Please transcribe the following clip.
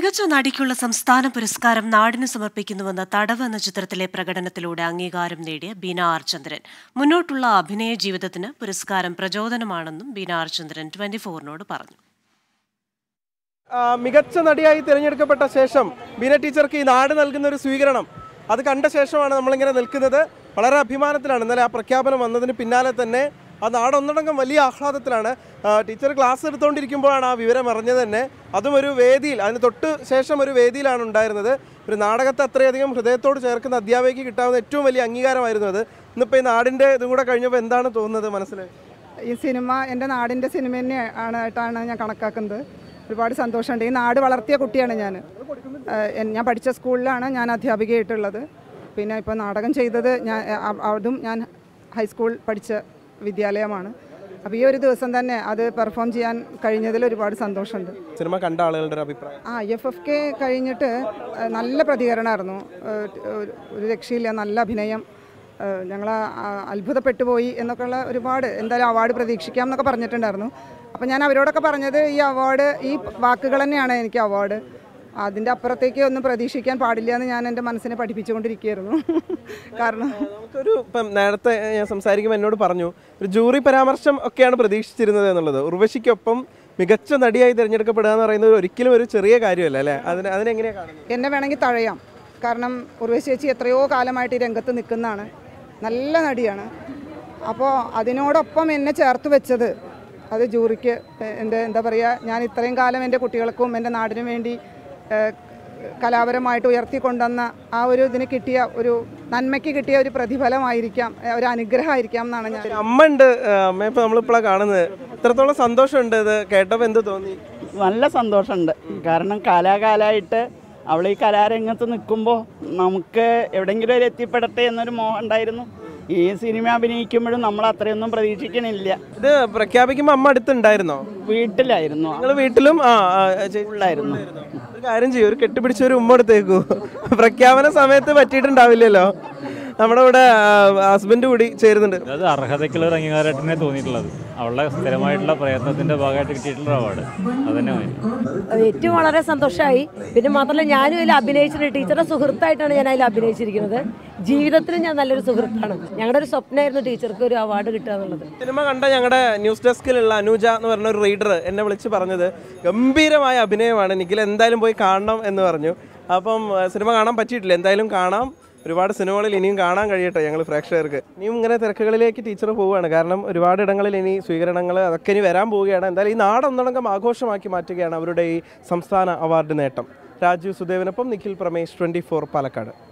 മികച്ച നടിക്കുള്ള സംസ്ഥാന പുരസ്കാരം നാടിന് സമർപ്പിക്കുന്നുവെന്ന തടവ് എന്ന ചിത്രത്തിലെ പ്രകടനത്തിലൂടെ അംഗീകാരം നേടിയ ബീന ആർ ചന്ദ്രൻ മുന്നോട്ടുള്ള അഭിനയ ജീവിതത്തിന് പുരസ്കാരം പ്രചോദനമാണെന്നും ബീന ആർ ചന്ദ്രൻ ട്വന്റി ഫോറിനോട് പറഞ്ഞു മികച്ച നടിയായി തിരഞ്ഞെടുക്കപ്പെട്ട ശേഷം ബീന ടീച്ചർക്ക് ഈ നാട് നൽകുന്ന ഒരു സ്വീകരണം അത് കണ്ട ശേഷമാണ് നമ്മളിങ്ങനെ നിൽക്കുന്നത് വളരെ അഭിമാനത്തിലാണ് ഇന്നലെ ആ പ്രഖ്യാപനം വന്നതിന് പിന്നാലെ തന്നെ ആ നാട് ഒന്നടങ്കം വലിയ ആഹ്ലാദത്തിലാണ് ടീച്ചർ ക്ലാസ് എടുത്തുകൊണ്ടിരിക്കുമ്പോഴാണ് ആ വിവരം അറിഞ്ഞത് തന്നെ അതും ഒരു വേദിയിൽ അതിന് തൊട്ട് ശേഷം ഒരു വേദിയിലാണ് ഉണ്ടായിരുന്നത് ഒരു നാടകത്തെ അത്രയധികം ഹൃദയത്തോട് ചേർക്കുന്ന അധ്യാപകയ്ക്ക് കിട്ടാവുന്ന ഏറ്റവും വലിയ അംഗീകാരമായിരുന്നു അത് ഇന്നിപ്പോൾ ഈ നാടിൻ്റെ ഇതും കൂടെ കഴിഞ്ഞപ്പോൾ എന്താണ് തോന്നുന്നത് മനസ്സിൽ ഈ സിനിമ എൻ്റെ നാടിൻ്റെ സിനിമ തന്നെ ആയിട്ടാണ് ഞാൻ കണക്കാക്കുന്നത് ഒരുപാട് സന്തോഷമുണ്ട് ഈ നാട് വളർത്തിയ കുട്ടിയാണ് ഞാൻ ഞാൻ പഠിച്ച സ്കൂളിലാണ് ഞാൻ അധ്യാപികയായിട്ടുള്ളത് പിന്നെ ഇപ്പോൾ നാടകം ചെയ്തത് ഞാൻ അതും ഞാൻ ഹൈസ്കൂൾ പഠിച്ച വിദ്യാലയമാണ് അപ്പോൾ ഈ ഒരു ദിവസം തന്നെ അത് പെർഫോം ചെയ്യാൻ കഴിഞ്ഞതിൽ ഒരുപാട് സന്തോഷമുണ്ട് സിനിമ കണ്ട ആളുകളുടെ അഭിപ്രായം ആ എഫ് എഫ് കെ കഴിഞ്ഞിട്ട് നല്ല പ്രതികരണമായിരുന്നു ഒരു രക്ഷയില്ല നല്ല അഭിനയം ഞങ്ങൾ അത്ഭുതപ്പെട്ടു പോയി എന്നൊക്കെയുള്ള ഒരുപാട് എന്തായാലും അവാർഡ് പ്രതീക്ഷിക്കാം എന്നൊക്കെ പറഞ്ഞിട്ടുണ്ടായിരുന്നു അപ്പോൾ ഞാൻ അവരോടൊക്കെ പറഞ്ഞത് ഈ അവാർഡ് ഈ വാക്കുകൾ തന്നെയാണ് എനിക്ക് അവാർഡ് അതിൻ്റെ അപ്പുറത്തേക്ക് ഒന്നും പ്രതീക്ഷിക്കാൻ പാടില്ല എന്ന് ഞാൻ എൻ്റെ മനസ്സിനെ പഠിപ്പിച്ചുകൊണ്ടിരിക്കുകയായിരുന്നു കാരണം നമുക്കൊരു ഇപ്പം നേരത്തെ ഞാൻ സംസാരിക്കുമ്പോൾ എന്നോട് പറഞ്ഞു ഒരു ജൂറി പരാമർശം ഒക്കെയാണ് പ്രതീക്ഷിച്ചിരുന്നത് എന്നുള്ളത് ഉർവശിക്കൊപ്പം മികച്ച നടിയായി തിരഞ്ഞെടുക്കപ്പെടുക എന്ന് പറയുന്നത് ഒരിക്കലും ഒരു ചെറിയ കാര്യമല്ല അല്ലേ അതിന് അതിനെങ്ങനെയാണ് എന്നെ വേണമെങ്കിൽ തഴയാം കാരണം ഉർവശി ചേച്ചി എത്രയോ കാലമായിട്ട് ഈ രംഗത്ത് നിൽക്കുന്നതാണ് നല്ല നടിയാണ് അപ്പോൾ അതിനോടൊപ്പം എന്നെ ചേർത്ത് വെച്ചത് അത് ജൂറിക്ക് എൻ്റെ എന്താ പറയുക ഞാൻ ഇത്രയും കാലം എൻ്റെ കുട്ടികൾക്കും എൻ്റെ നാടിനും വേണ്ടി കലാപരമായിട്ട് ഉയർത്തിക്കൊണ്ടുവന്ന ആ ഒരു ഇതിന് കിട്ടിയ ഒരു നന്മയ്ക്ക് കിട്ടിയ ഒരു പ്രതിഫലമായിരിക്കാം ഒരു അനുഗ്രഹമായിരിക്കാം എന്നാണ് ഞാൻ അമ്മ ഉണ്ട് അമ്മ ഇപ്പൊ നമ്മളിപ്പോഴാണ് കാണുന്നത് ഇത്രത്തോളം സന്തോഷമുണ്ട് ഇത് കേട്ടപ്പോ എന്ത് തോന്നി നല്ല സന്തോഷമുണ്ട് കാരണം കാലാകാലായിട്ട് അവൾ ഈ കലാരംഗത്ത് നിൽക്കുമ്പോൾ നമുക്ക് എവിടെയെങ്കിലും ഒരു എത്തിപ്പെടട്ടെ എന്നൊരു മോഹം ഉണ്ടായിരുന്നു ഈ സിനിമ അഭിനയിക്കുമ്പോഴും നമ്മൾ അത്രയൊന്നും പ്രതീക്ഷിക്കണില്ല ഇത് പ്രഖ്യാപിക്കുമ്പോൾ അമ്മ അടുത്തുണ്ടായിരുന്നോ വീട്ടിലായിരുന്നു നിങ്ങൾ വീട്ടിലും ആ ഉള്ളായിരുന്നു ഒരു കാര്യം ചെയ്യൂ ഒരു കെട്ടിപ്പിടിച്ച ഒരു ഉമ്മ എടുത്തേക്കു പ്രഖ്യാപന സമയത്ത് പറ്റിയിട്ടുണ്ടാവില്ലല്ലോ നമ്മുടെ ഇവിടെ ഹസ്ബൻഡ് കൂടി ചേരുന്നുണ്ട് അത് അർഹതയ്ക്കുള്ള ഒരു അംഗീകാരത്തിനെ തോന്നിയിട്ടുള്ളത് അവളുടെ സ്ഥിരമായിട്ടുള്ള പ്രയത്നത്തിന്റെ ഭാഗമായിട്ട് കിട്ടിയിട്ടുള്ള അവാർഡ് അതന്നെ ഏറ്റവും വളരെ സന്തോഷമായി പിന്നെ മാത്രമല്ല ഞാനും ഇതിൽ അഭിനയിച്ചിട്ടുണ്ട് ടീച്ചറുടെ സുഹൃത്തായിട്ടാണ് ഞാൻ അതിൽ അഭിനയിച്ചിരിക്കുന്നത് ജീവിതത്തിൽ ഞാൻ നല്ലൊരു സുഹൃത്താണ് ഞങ്ങളുടെ ഒരു സ്വപ്നമായിരുന്നു ടീച്ചർക്ക് ഒരു അവാർഡ് കിട്ടുക എന്നുള്ളത് സിനിമ കണ്ട ഞങ്ങളുടെ ന്യൂസ് ഡെസ്കിലുള്ള അനുജ എന്ന് പറഞ്ഞ ഒരു റീഡർ എന്നെ വിളിച്ച് പറഞ്ഞത് ഗംഭീരമായ അഭിനയമാണ് നിഖിൽ എന്തായാലും പോയി കാണണം എന്ന് പറഞ്ഞു അപ്പം സിനിമ കാണാൻ പറ്റിയിട്ടില്ല എന്തായാലും കാണാം ഒരുപാട് സിനിമകളിൽ ഇനിയും കാണാൻ കഴിയട്ടെ ഞങ്ങൾ പ്രേക്ഷകർക്ക് ഇനിയും ഇങ്ങനെ തിരക്കുകളിലേക്ക് ടീച്ചർ പോവുകയാണ് കാരണം ഒരുപാട് ഇടങ്ങളിൽ ഇനി സ്വീകരണങ്ങൾ അതൊക്കെ ഇനി വരാൻ പോവുകയാണ് എന്തായാലും ഈ നാട് ഒന്നടങ്കം ആഘോഷമാക്കി മാറ്റുകയാണ് അവരുടെ ഈ സംസ്ഥാന അവാർഡ് നേട്ടം രാജീവ് സുദേവനൊപ്പം നിഖിൽ പ്രമേശ് ട്വൻറ്റി പാലക്കാട്